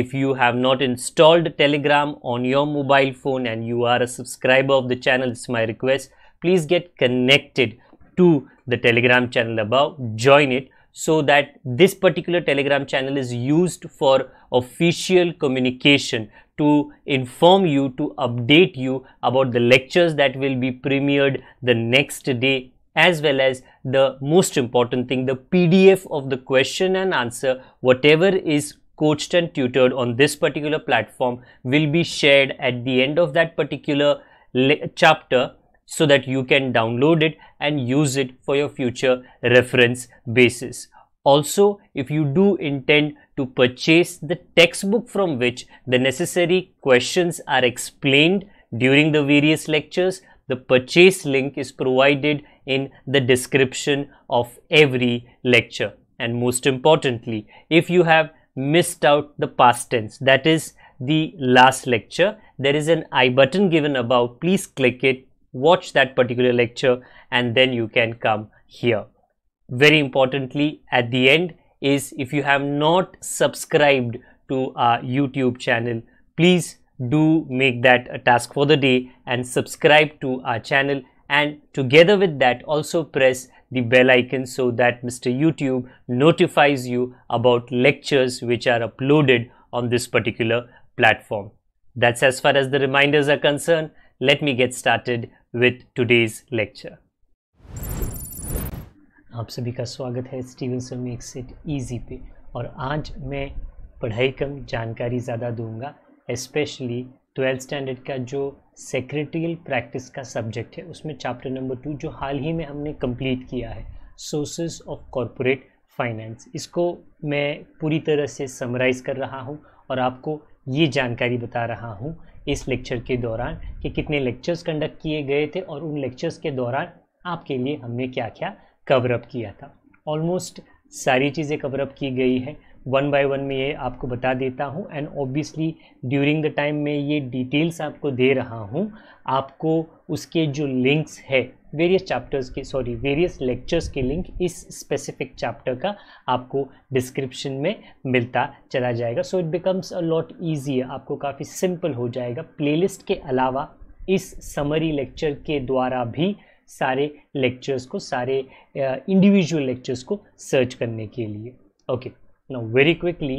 if you have not installed Telegram on your mobile phone and you are a subscriber of the channel, it's my request, please get connected to the Telegram channel above, join it so that this particular Telegram channel is used for official communication to inform you, to update you about the lectures that will be premiered the next day as well as the most important thing, the PDF of the question and answer, whatever is coached and tutored on this particular platform will be shared at the end of that particular chapter so that you can download it and use it for your future reference basis. Also, if you do intend to purchase the textbook from which the necessary questions are explained during the various lectures, the purchase link is provided in the description of every lecture. And most importantly, if you have missed out the past tense that is the last lecture there is an i button given above please click it watch that particular lecture and then you can come here very importantly at the end is if you have not subscribed to our youtube channel please do make that a task for the day and subscribe to our channel and together with that also press the bell icon so that Mr. YouTube notifies you about lectures which are uploaded on this particular platform. That's as far as the reminders are concerned. Let me get started with today's lecture. आप सभी का स्वागत है Steven makes it easy पे और आज मैं पढ़ाई कम जानकारी ज़्यादा दूंगा स्पेशली ट्वेल्थ स्टैंडर्ड का जो सेक्रेटरियल प्रैक्टिस का सब्जेक्ट है उसमें चैप्टर नंबर टू जो हाल ही में हमने कंप्लीट किया है सोर्सेज ऑफ कॉरपोरेट फाइनेंस इसको मैं पूरी तरह से समराइज़ कर रहा हूँ और आपको ये जानकारी बता रहा हूँ इस लेक्चर के दौरान कि कितने लेक्चर्स कंडक्ट किए गए थे और उन लेक्चर्स के दौरान आपके लिए हमने क्या क्या कवरअप किया था ऑलमोस्ट सारी चीज़ें कवरअप की गई है वन बाय वन में ये आपको बता देता हूँ and obviously during the time मैं ये डिटेल्स आपको दे रहा हूँ आपको उसके जो लिंक्स है वेरियस चैप्टर्स के सॉरी वेरियस लेक्चर्स के लिंक इस स्पेसिफिक चैप्टर का आपको डिस्क्रिप्शन में मिलता चला जाएगा so it becomes a lot easy आपको काफ़ी सिंपल हो जाएगा प्ले के अलावा इस समरी लेक्चर के द्वारा भी सारे लेक्चर्स को सारे इंडिविजुअल uh, लेक्चर्स को सर्च करने के लिए okay okay. No very quickly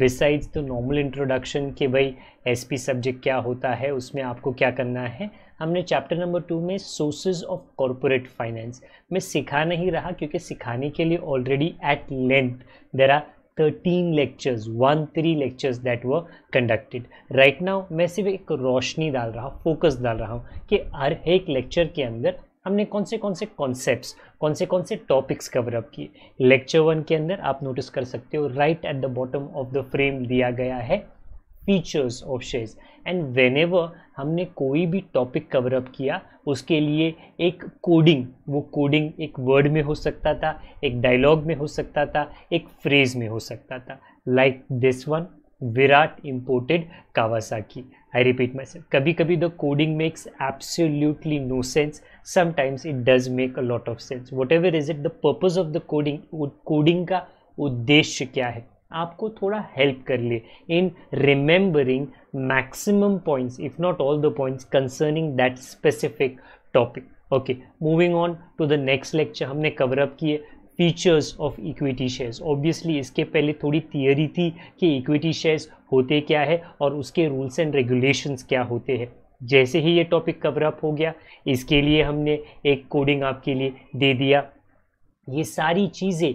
besides the normal introduction कि भाई एसपी सब्जेक्ट क्या होता है उसमें आपको क्या करना है हमने चैप्टर नंबर टू में सोर्सेज ऑफ कॉरपोरेट फाइनेंस में सिखा नहीं रहा क्योंकि सिखाने के लिए already at length there are 13 lectures one three lectures that we conducted right now मैं सिर्फ एक रोशनी डाल रहा हूँ फोकस डाल रहा हूँ कि हर एक लेक्चर के अंदर हमने कौन से कौन से कॉन्सेप्ट कौन से कौन से टॉपिक्स कवर अप किए लेक्चर वन के अंदर आप नोटिस कर सकते हो right at the bottom of the frame दिया गया है features of shares and whenever हमने कोई भी टॉपिक कवर अप किया उसके लिए एक कोडिंग वो कोडिंग एक वर्ड में हो सकता था एक डायलॉग में हो सकता था एक फ्रेज में हो सकता था like this one Virat imported Kawasaki I repeat myself कभी कभी the coding makes absolutely no sense sometimes it does make a lot of sense whatever is it the purpose of the coding coding का उद्देश्य क्या है आपको थोड़ा help कर लिए in remembering maximum points if not all the points concerning that specific topic okay moving on to the next lecture हमने cover up किए features of equity shares obviously इसके पहले थोड़ी थियरी थी कि इक्विटी शेयर्स होते क्या है और उसके रूल्स एंड रेगुलेशंस क्या होते हैं जैसे ही ये टॉपिक कवरअप हो गया इसके लिए हमने एक कोडिंग आपके लिए दे दिया ये सारी चीज़ें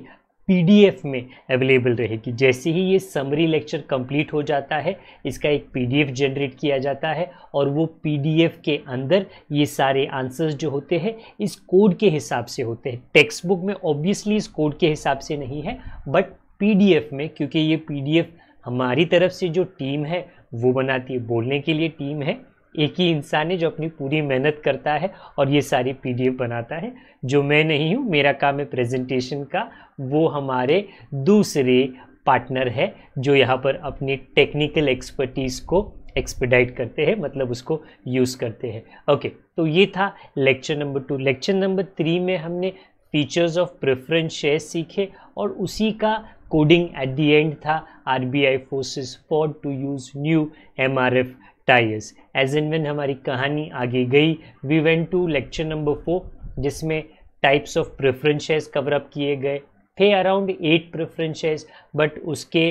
पीडीएफ में अवेलेबल रहेगी जैसे ही ये समरी लेक्चर कंप्लीट हो जाता है इसका एक पीडीएफ जनरेट किया जाता है और वो पीडीएफ के अंदर ये सारे आंसर्स जो होते हैं इस कोड के हिसाब से होते हैं टेक्स्ट बुक में ऑब्वियसली इस कोड के हिसाब से नहीं है बट पीडीएफ में क्योंकि ये पीडीएफ हमारी तरफ से जो टीम है वो बनाती है बोलने के लिए टीम है एक ही इंसान है जो अपनी पूरी मेहनत करता है और ये सारी पीडीएफ बनाता है जो मैं नहीं हूँ मेरा काम है प्रेजेंटेशन का वो हमारे दूसरे पार्टनर है जो यहाँ पर अपनी टेक्निकल एक्सपर्टीज़ को एक्सपेडाइट करते हैं मतलब उसको यूज़ करते हैं ओके तो ये था lecture number two lecture number three में हमने फीचर्स ऑफ प्रेफरेंस शेयर सीखे और उसी का कोडिंग एट दी एंड था R B I forces for to use new M R F tyres as and when हमारी कहानी आगे गई we went to lecture number four जिसमें types of preference cover up किए गए थे अराउंड एट प्रेफरेंस बट उसके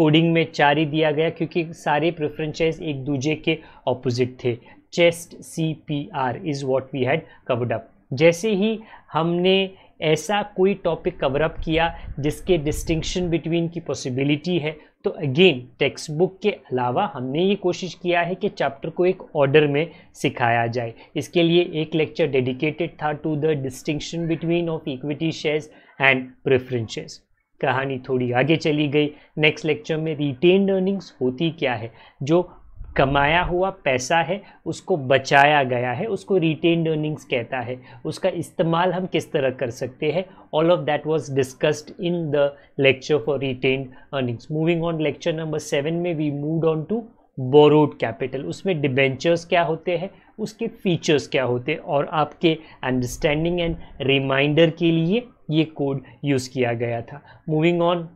कोडिंग में चार ही दिया गया क्योंकि सारे प्रेफरेंस एक दूजे के ऑपोजिट थे chest C P R is what we had covered up जैसे ही हमने ऐसा कोई टॉपिक कवरअप किया जिसके डिस्टिंक्शन बिटवीन की पॉसिबिलिटी है तो अगेन टेक्स्ट बुक के अलावा हमने ये कोशिश किया है कि चैप्टर को एक ऑर्डर में सिखाया जाए इसके लिए एक लेक्चर डेडिकेटेड था to the distinction between of equity shares and preferences कहानी थोड़ी आगे चली गई नेक्स्ट लेक्चर में रिटेन अर्निंग्स होती क्या है जो कमाया हुआ पैसा है उसको बचाया गया है उसको रिटेन अर्निंग्स कहता है उसका इस्तेमाल हम किस तरह कर सकते हैं all of that was discussed in the lecture for retained earnings moving on lecture number seven में we move on to borrowed capital उसमें डिबेंचर्स क्या होते हैं उसके फीचर्स क्या होते हैं और आपके अंडरस्टैंडिंग एंड रिमाइंडर के लिए ये कोड यूज़ किया गया था मूविंग ऑन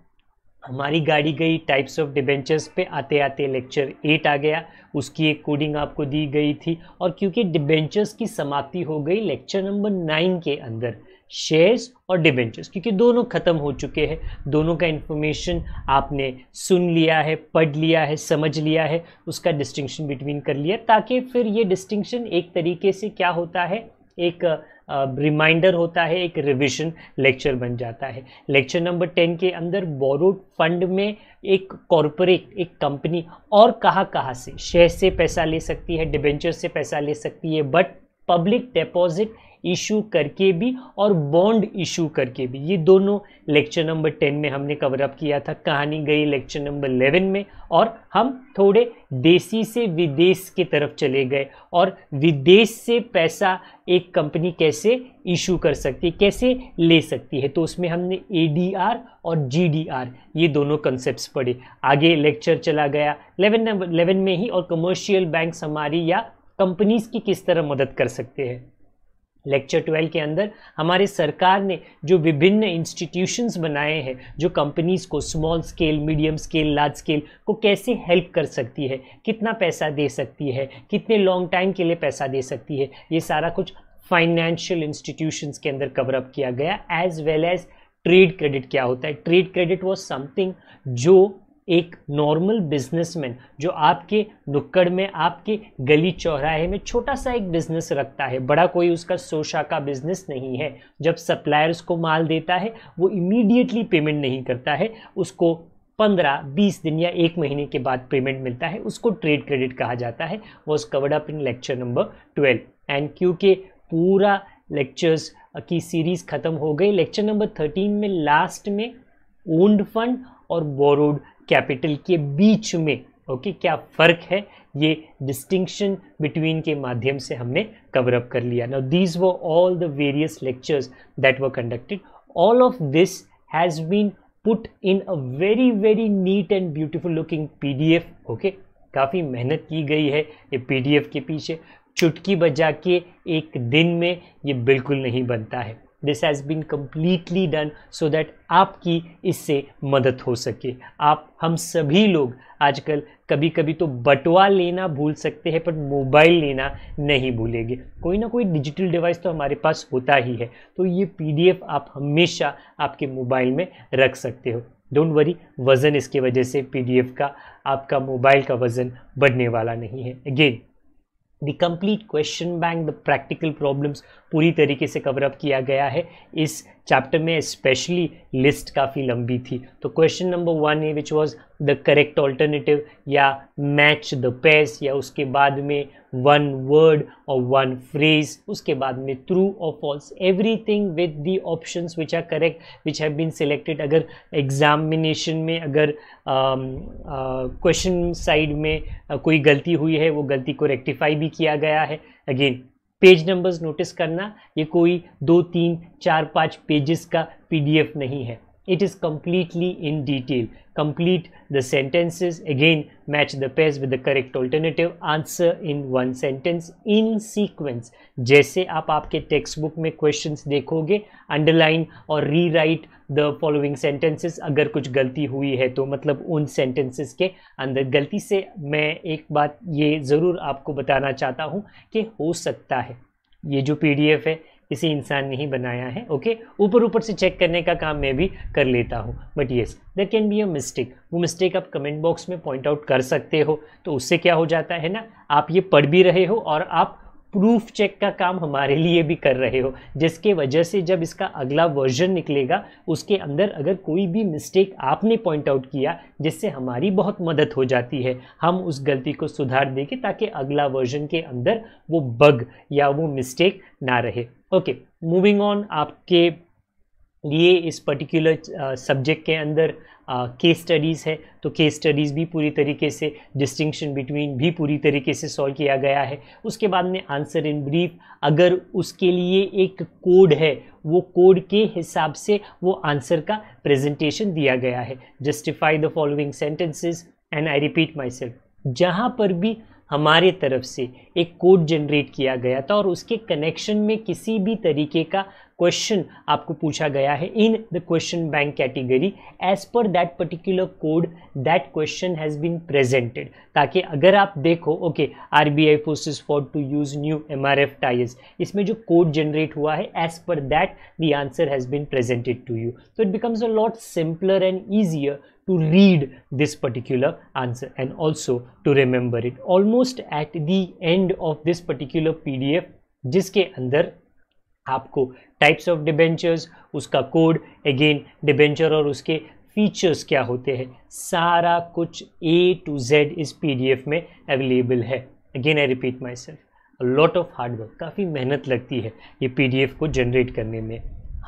हमारी गाड़ी गई टाइप्स ऑफ डिबेंचर्स पे आते आते लेक्चर एट आ गया उसकी एक कोडिंग आपको दी गई थी और क्योंकि डिबेंचर्स की समाप्ति हो गई लेक्चर नंबर नाइन के अंदर शेयर्स और डिबेंचर्स क्योंकि दोनों ख़त्म हो चुके हैं दोनों का इन्फॉर्मेशन आपने सुन लिया है पढ़ लिया है समझ लिया है उसका डिस्टिंक्शन बिटवीन कर लिया ताकि फिर ये डिस्टिंक्शन एक तरीके से क्या होता है एक रिमाइंडर होता है एक रिविजन लेक्चर बन जाता है लेक्चर नंबर टेन के अंदर बोरोड फंड में एक कॉरपोरेट एक कंपनी और कहाँ कहाँ से शेयर से पैसा ले सकती है डिबेंचर से पैसा ले सकती है बट पब्लिक डिपॉजिट इशू करके भी और बॉन्ड इशू करके भी ये दोनों लेक्चर नंबर टेन में हमने कवर अप किया था कहानी गई लेक्चर नंबर इलेवन में और हम थोड़े देसी से विदेश की तरफ चले गए और विदेश से पैसा एक कंपनी कैसे इशू कर सकती है कैसे ले सकती है तो उसमें हमने ए और जी ये दोनों कंसेप्ट पढ़े आगे लेक्चर चला गया इलेवन इलेवन में ही और कमर्शियल बैंक हमारी या कंपनीज की किस तरह मदद कर सकते हैं लेक्चर ट्वेल्व के अंदर हमारे सरकार ने जो विभिन्न इंस्टीट्यूशंस बनाए हैं जो कंपनीज को small scale medium scale large scale को कैसे हेल्प कर सकती है कितना पैसा दे सकती है कितने लॉन्ग टाइम के लिए पैसा दे सकती है ये सारा कुछ फाइनेंशियल इंस्टीट्यूशंस के अंदर कवरअप किया गया as well as trade credit क्या होता है ट्रेड क्रेडिट वॉज समथिंग जो एक नॉर्मल बिजनेसमैन जो आपके नुक्कड़ में आपके गली चौराहे में छोटा सा एक बिजनेस रखता है बड़ा कोई उसका सोशा का बिजनेस नहीं है जब सप्लायर्स को माल देता है वो इमीडिएटली पेमेंट नहीं करता है उसको पंद्रह बीस दिन या एक महीने के बाद पेमेंट मिलता है उसको ट्रेड क्रेडिट कहा जाता है उस covered up in lecture number twelve and क्योंकि पूरा लेक्चर्स की सीरीज़ ख़त्म हो गई लेक्चर नंबर थर्टीन में लास्ट में ओन्ड फंड और बोरोड कैपिटल के बीच में ओके क्या फ़र्क है ये डिस्टिंक्शन बिटवीन के माध्यम से हमने कवर अप कर लिया नाउ दीज वो all the various lectures that were conducted all of this has been put in a very very neat and beautiful looking PDF okay काफ़ी मेहनत की गई है ये पीडीएफ के पीछे चुटकी बजा के एक दिन में ये बिल्कुल नहीं बनता है this has been completely done so that आपकी इससे मदद हो सके आप हम सभी लोग आजकल कभी कभी तो बटवा लेना भूल सकते हैं पर मोबाइल लेना नहीं भूलेंगे कोई ना कोई डिजिटल डिवाइस तो हमारे पास होता ही है तो ये पीडीएफ आप हमेशा आपके मोबाइल में रख सकते हो डोंट वरी वज़न इसके वजह से पीडीएफ का आपका मोबाइल का वज़न बढ़ने वाला नहीं है again the complete question bank the practical problems पूरी तरीके से कवरअप किया गया है इस चैप्टर में स्पेशली लिस्ट काफ़ी लंबी थी तो क्वेश्चन नंबर वन है which was the correct alternative या मैच द पेस या उसके बाद में वन वर्ड और वन फ्रेज उसके बाद में ट्रू और false everything with the options which are correct which have been selected अगर एग्जामिनेशन में अगर क्वेश्चन uh, साइड uh, में uh, कोई गलती हुई है वो गलती को रेक्टिफाई भी किया गया है अगेन पेज नंबर्स नोटिस करना ये कोई दो तीन चार पाँच पेजेस का पीडीएफ नहीं है it is completely in detail complete the sentences again match the pairs with the correct alternative answer in one sentence in sequence jaise aap aapke textbook mein questions dekhoge underline or rewrite the following sentences agar kuch galti hui hai to matlab un sentences ke andar galti se main ek baat ye zarur aapko batana chahta hu ki ho sakta hai ये जो PDF है किसी इंसान ने ही बनाया है okay ऊपर ऊपर से चेक करने का काम मैं भी कर लेता हूँ but yes there can be a mistake वो मिस्टेक आप कमेंट बॉक्स में पॉइंट आउट कर सकते हो तो उससे क्या हो जाता है ना आप ये पढ़ भी रहे हो और आप प्रूफ चेक का काम हमारे लिए भी कर रहे हो जिसके वजह से जब इसका अगला वर्जन निकलेगा उसके अंदर अगर कोई भी मिस्टेक आपने पॉइंट आउट किया जिससे हमारी बहुत मदद हो जाती है हम उस गलती को सुधार देंगे ताकि अगला वर्जन के अंदर वो बग या वो मिस्टेक ना रहे ओके मूविंग ऑन आपके लिए इस पर्टिकुलर सब्जेक्ट uh, के अंदर केस स्टडीज़ है तो केस स्टडीज़ भी पूरी तरीके से डिस्टिंक्शन बिटवीन भी पूरी तरीके से सॉल्व किया गया है उसके बाद में आंसर इन ब्रीफ अगर उसके लिए एक कोड है वो कोड के हिसाब से वो आंसर का प्रेजेंटेशन दिया गया है justify the following sentences and I repeat myself जहाँ पर भी हमारी तरफ से एक कोड जनरेट किया गया था और उसके कनेक्शन में किसी भी तरीके का क्वेश्चन आपको पूछा गया है in the question bank category as per that particular code that question has been presented ताकि अगर आप देखो okay R B I forces for to use new M R F tyres इसमें जो कोड जनरेट हुआ है as per that the answer has been presented to you तो it becomes a lot simpler and easier to read this particular answer and also to remember it almost at the end of this particular pdf जिसके अंदर आपको types of debentures उसका code again debenture और उसके features क्या होते हैं सारा कुछ ए टू जेड इस पीडीएफ में अवेलेबल है again I repeat myself lot of hard work काफ़ी मेहनत लगती है ये पीडीएफ को जनरेट करने में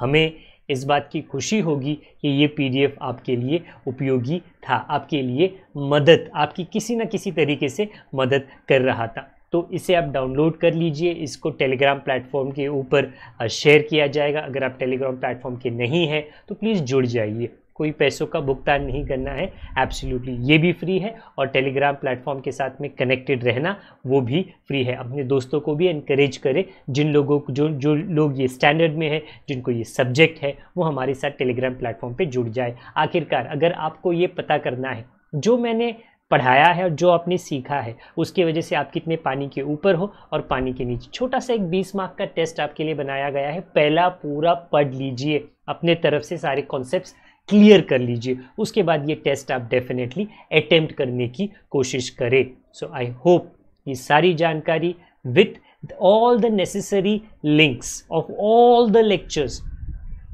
हमें इस बात की खुशी होगी कि ये पीडीएफ आपके लिए उपयोगी था आपके लिए मदद आपकी किसी न किसी तरीके से मदद कर रहा था तो इसे आप डाउनलोड कर लीजिए इसको टेलीग्राम प्लेटफॉर्म के ऊपर शेयर किया जाएगा अगर आप टेलीग्राम प्लेटफॉर्म के नहीं हैं तो प्लीज़ जुड़ जाइए कोई पैसों का भुगतान नहीं करना है एब्सोल्युटली ये भी फ्री है और टेलीग्राम प्लेटफॉर्म के साथ में कनेक्टेड रहना वो भी फ्री है अपने दोस्तों को भी इनक्रेज करें जिन लोगों को जो जो लोग ये स्टैंडर्ड में है जिनको ये सब्जेक्ट है वो हमारे साथ टेलीग्राम प्लेटफॉर्म पर जुड़ जाए आखिरकार अगर आपको ये पता करना है जो मैंने पढ़ाया है और जो आपने सीखा है उसकी वजह से आप कितने पानी के ऊपर हो और पानी के नीचे छोटा सा एक 20 मार्क का टेस्ट आपके लिए बनाया गया है पहला पूरा पढ़ लीजिए अपने तरफ से सारे कॉन्सेप्ट्स क्लियर कर लीजिए उसके बाद ये टेस्ट आप डेफिनेटली अटेम्प्ट करने की कोशिश करें सो आई होप ये सारी जानकारी with all the necessary links of all the lectures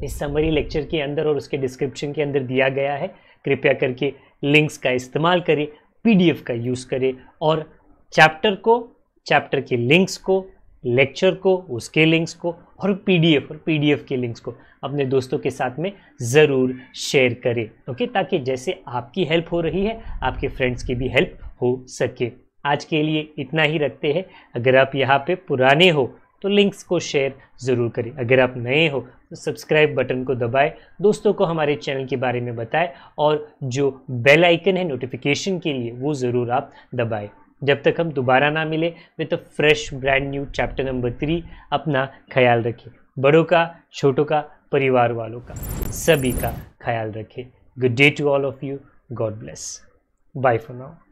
इस समरी लेक्चर के अंदर और उसके डिस्क्रिप्शन के अंदर दिया गया है कृपया करके लिंक्स का इस्तेमाल करें पीडीएफ का यूज़ करें और चैप्टर को चैप्टर के लिंक्स को लेक्चर को उसके लिंक्स को और पीडीएफ और पीडीएफ के लिंक्स को अपने दोस्तों के साथ में ज़रूर शेयर करें ओके ताकि जैसे आपकी हेल्प हो रही है आपके फ्रेंड्स की भी हेल्प हो सके आज के लिए इतना ही रखते हैं अगर आप यहाँ पे पुराने हो तो लिंक्स को शेयर ज़रूर करें अगर आप नए हो तो सब्सक्राइब बटन को दबाएं दोस्तों को हमारे चैनल के बारे में बताएं और जो बेल आइकन है नोटिफिकेशन के लिए वो ज़रूर आप दबाएं जब तक हम दोबारा ना मिले मैं तो fresh brand new chapter number three अपना ख्याल रखें बड़ों का छोटों का परिवार वालों का सभी का ख्याल रखें good day to all of you God bless bye for now